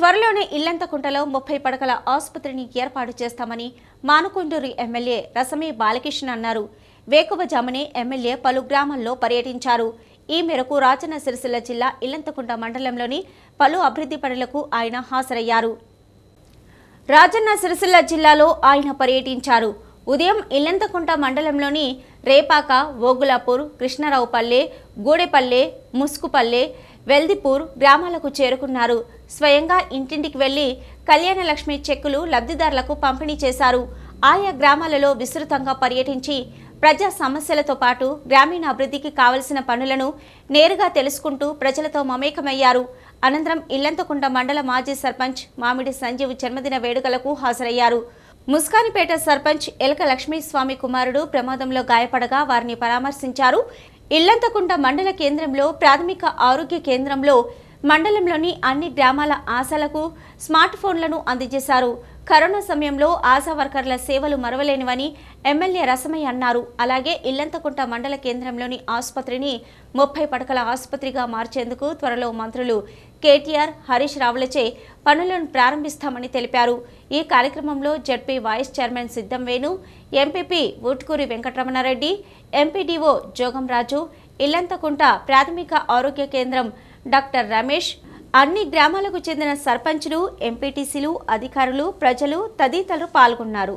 త్వరలోనే ఇల్లంతకుంటలో ముప్పై పడకల ఆసుపత్రిని ఏర్పాటు చేస్తామని మానుకొండూరు ఎమ్మెల్యే రసమి బాలకృష్ణ అన్నారు వేకువజామునే ఎమ్మెల్యే పలు గ్రామాల్లో పర్యటించారు ఈ మేరకు రాజన్న సిరిసిల్ల జిల్లా ఇల్లంతకుంట మండలంలోని పలు అభివృద్ధి పనులకు ఆయన హాజరయ్యారు రాజన్న సిరిసిల్ల జిల్లాలో ఆయన పర్యటించారు ఉదయం ఇల్లంతకుంట మండలంలోని రేపాక ఓగులాపూర్ కృష్ణరావుపల్లె గూడెపల్లె ముసుకుపల్లె వెల్దిపూర్ గ్రామాలకు చేరుకున్నారు స్వయంగా ఇంటింటికి వెళ్లి కళ్యాణలక్ష్మి చెక్కులు లబ్ధిదారులకు పంపిణీ చేశారు ఆయా గ్రామాలలో విస్తృతంగా పర్యటించి ప్రజా సమస్యలతో పాటు గ్రామీణ అభివృద్ధికి కావలసిన పనులను నేరుగా తెలుసుకుంటూ ప్రజలతో మమేకమయ్యారు అనంతరం ఇల్లంతకుంట మండల మాజీ సర్పంచ్ మామిడి సంజీవ్ జన్మదిన వేడుకలకు హాజరయ్యారు ముస్కానిపేట సర్పంచ్ ఎలక లక్ష్మీస్వామి కుమారుడు ప్రమాదంలో గాయపడగా వారిని పరామర్శించారు ఇల్లంతకుంట మండల కేంద్రంలో ప్రాథమిక ఆరోగ్య కేంద్రంలో మండలంలోని అన్ని గ్రామాల ఆశలకు స్మార్ట్ ఫోన్లను అందజేశారు కరోనా సమయంలో ఆశా వర్కర్ల సేవలు మరవలేనివని ఎమ్మెల్యే రసమయ్య అన్నారు అలాగే ఇల్లంతకుంట మండల కేంద్రంలోని ఆసుపత్రిని ముప్పై పడకల ఆసుపత్రిగా మార్చేందుకు త్వరలో మంత్రులు కేటీఆర్ హరీష్ రావులచే పనులను ప్రారంభిస్తామని తెలిపారు ఈ కార్యక్రమంలో ZP vice chairman Siddham Venu MPP Utkuri Venkataramana Reddy MPDO Jogamraju Illanthakunta ప్రాథమిక ఆరోగ్య కేంద్రం డాక్టర్ రమేష్ అన్ని గ్రామాలకు చెందిన సర్పంచులు ఎంపీటీసీలు అధికారులు ప్రజలు తదితరులు పాల్గొన్నారు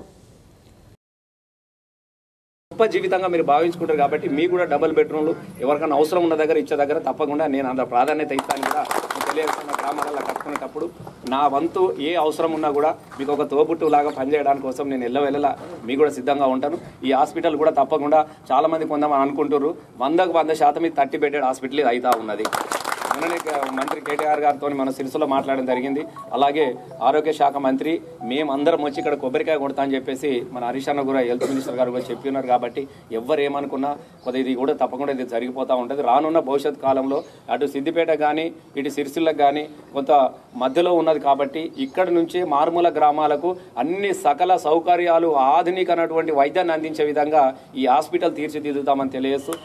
గొప్ప జీవితంగా మీరు భావించుకుంటారు కాబట్టి మీకు కూడా డబుల్ బెడ్రూమ్లు ఎవరికైనా అవసరం ఉన్న దగ్గర ఇచ్చే దగ్గర తప్పకుండా నేను అంత ప్రాధాన్యత ఇస్తాను కూడా తెలియకుండా గ్రామాలలో కట్టుకునేటప్పుడు నా వంతు ఏ అవసరం ఉన్నా కూడా మీకు ఒక తోబుట్టు లాగా పనిచేయడానికి కోసం నేను ఎల్లవెల్లలా మీకు కూడా సిద్ధంగా ఉంటాను ఈ హాస్పిటల్ కూడా తప్పకుండా చాలామంది కొందామని అనుకుంటున్నారు వందకు వంద శాతం ఈ తట్టి బెడెడ్ హాస్పిటల్ అవుతా ఉన్నది మంత్రి కేటీఆర్ గారితో మన సిరిసిలో మాట్లాడడం జరిగింది అలాగే ఆరోగ్య శాఖ మంత్రి మేమందరం వచ్చి ఇక్కడ కొబ్బరికాయ కొడతా అని చెప్పేసి మన హరీష్ అన్న కూడా హెల్త్ మినిస్టర్ గారు కూడా చెప్పి ఉన్నారు కాబట్టి ఎవరు ఏమనుకున్నా కొద్దిగా ఇది కూడా తప్పకుండా ఇది జరిగిపోతూ ఉంటుంది రానున్న భవిష్యత్ కాలంలో అటు సిద్దిపేట కానీ ఇటు సిరిసిల్లకు కానీ కొంత మధ్యలో ఉన్నది కాబట్టి ఇక్కడ నుంచి మారుమూల గ్రామాలకు అన్ని సకల సౌకర్యాలు ఆధునికమైనటువంటి వైద్యాన్ని అందించే విధంగా ఈ హాస్పిటల్ తీర్చిదిద్దుతామని తెలియజేస్తూ